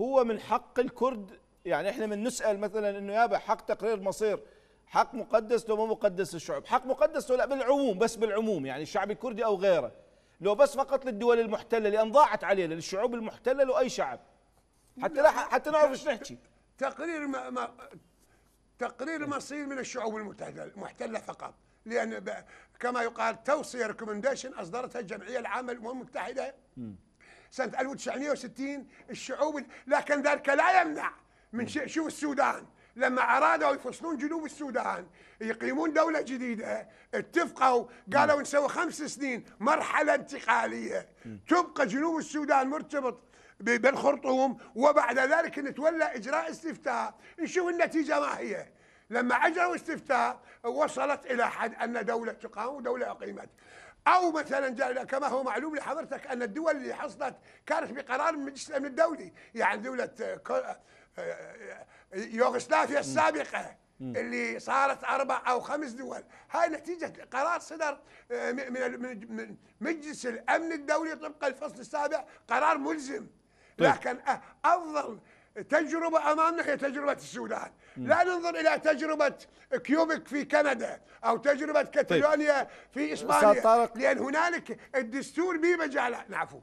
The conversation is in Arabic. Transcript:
هو من حق الكرد يعني احنا من نسال مثلا انه يابا حق تقرير مصير حق مقدس لو مو مقدس للشعوب حق مقدس لو لا بالعموم بس بالعموم يعني الشعب الكردي او غيره لو بس فقط للدول المحتله لان ضاعت علينا للشعوب المحتله لو اي شعب حتى لا حتى نعرف ايش نحكي تقرير ما, ما تقرير مصير من الشعوب المتحده المحتله فقط لان كما يقال توصيه ريكومنديشن اصدرتها الجمعيه العامه للامم المتحده م. سنة 1960 الشعوب لكن ذلك لا يمنع من شوف السودان لما أرادوا يفصلون جنوب السودان يقيمون دولة جديدة اتفقوا قالوا نسوي خمس سنين مرحلة انتقالية تبقى جنوب السودان مرتبط بالخرطوم وبعد ذلك نتولى إجراء استفتاء نشوف النتيجة ما هي لما أجروا استفتاء وصلت إلى حد أن دولة تقام ودولة أقيمت او مثلا كما هو معلوم لحضرتك ان الدول اللي حصلت كانت بقرار من مجلس الامن الدولي يعني دوله آه، آه، آه، يوغسلافيا السابقه اللي صارت اربع او خمس دول هاي نتيجه قرار صدر من مجلس الامن الدولي طبق الفصل السابع قرار ملزم طيب. لكن افضل تجربة أمامنا هي تجربة السودان مم. لا ننظر إلى تجربة كيوبك في كندا أو تجربة كاتالونيا طيب. في إسبانيا لأن هنالك الدستور بمجال نعفو